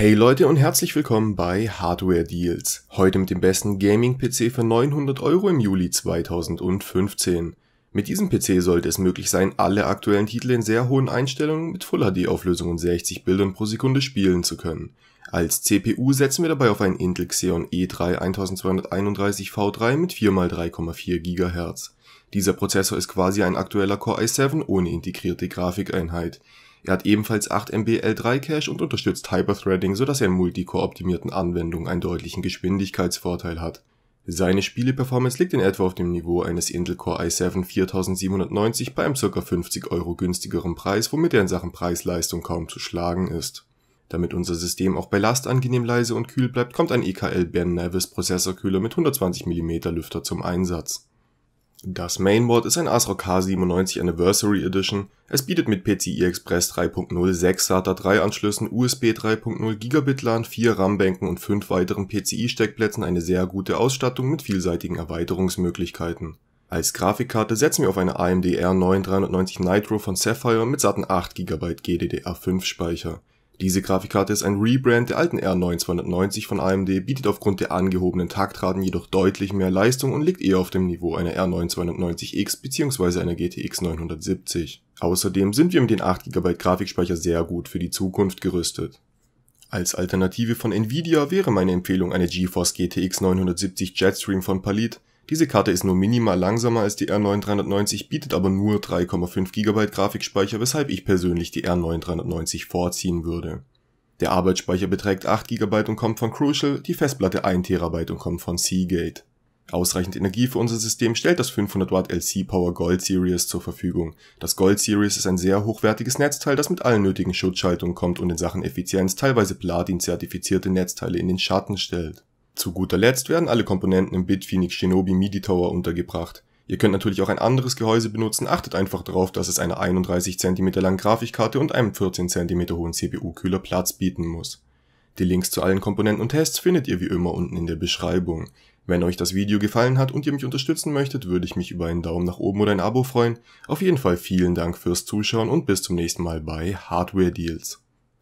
Hey Leute und herzlich willkommen bei Hardware Deals. Heute mit dem besten Gaming-PC für 900 Euro im Juli 2015. Mit diesem PC sollte es möglich sein, alle aktuellen Titel in sehr hohen Einstellungen mit Full HD Auflösung und 60 Bildern pro Sekunde spielen zu können. Als CPU setzen wir dabei auf einen Intel Xeon E3 1231V3 mit 4x3,4 GHz. Dieser Prozessor ist quasi ein aktueller Core i7 ohne integrierte Grafikeinheit. Er hat ebenfalls 8 MB L3-Cache und unterstützt Hyperthreading, sodass er in Multicore-optimierten Anwendungen einen deutlichen Geschwindigkeitsvorteil hat. Seine Spieleperformance liegt in etwa auf dem Niveau eines Intel Core i7 4790 bei einem ca. 50 Euro günstigeren Preis, womit er in Sachen Preis-Leistung kaum zu schlagen ist. Damit unser System auch bei Last angenehm leise und kühl bleibt, kommt ein EKL Ben Nevis Prozessorkühler mit 120 mm Lüfter zum Einsatz das Mainboard ist ein ASRock H97 Anniversary Edition. Es bietet mit PCI Express 3.0, 6 SATA 3 Anschlüssen, USB 3.0, Gigabit LAN, 4 RAM-Bänken und 5 weiteren PCI Steckplätzen eine sehr gute Ausstattung mit vielseitigen Erweiterungsmöglichkeiten. Als Grafikkarte setzen wir auf eine AMD R9 390 Nitro von Sapphire mit satten 8 GB GDDR5 Speicher. Diese Grafikkarte ist ein Rebrand der alten R 9290 von AMD, bietet aufgrund der angehobenen Taktraten jedoch deutlich mehr Leistung und liegt eher auf dem Niveau einer R 9290X bzw. einer GTX 970. Außerdem sind wir mit den 8 GB Grafikspeicher sehr gut für die Zukunft gerüstet. Als Alternative von Nvidia wäre meine Empfehlung eine GeForce GTX 970 Jetstream von Palit, diese Karte ist nur minimal langsamer als die r 9390 bietet aber nur 3,5 GB Grafikspeicher, weshalb ich persönlich die r 9390 vorziehen würde. Der Arbeitsspeicher beträgt 8 GB und kommt von Crucial, die Festplatte 1 TB und kommt von Seagate. Ausreichend Energie für unser System stellt das 500 Watt LC Power Gold Series zur Verfügung. Das Gold Series ist ein sehr hochwertiges Netzteil, das mit allen nötigen Schutzschaltungen kommt und in Sachen Effizienz teilweise Platin-zertifizierte Netzteile in den Schatten stellt. Zu guter Letzt werden alle Komponenten im Bitphoenix Shinobi MIDI Tower untergebracht. Ihr könnt natürlich auch ein anderes Gehäuse benutzen, achtet einfach darauf, dass es einer 31 cm langen Grafikkarte und einem 14 cm hohen CPU-Kühler Platz bieten muss. Die Links zu allen Komponenten und Tests findet ihr wie immer unten in der Beschreibung. Wenn euch das Video gefallen hat und ihr mich unterstützen möchtet, würde ich mich über einen Daumen nach oben oder ein Abo freuen. Auf jeden Fall vielen Dank fürs Zuschauen und bis zum nächsten Mal bei Hardware Deals.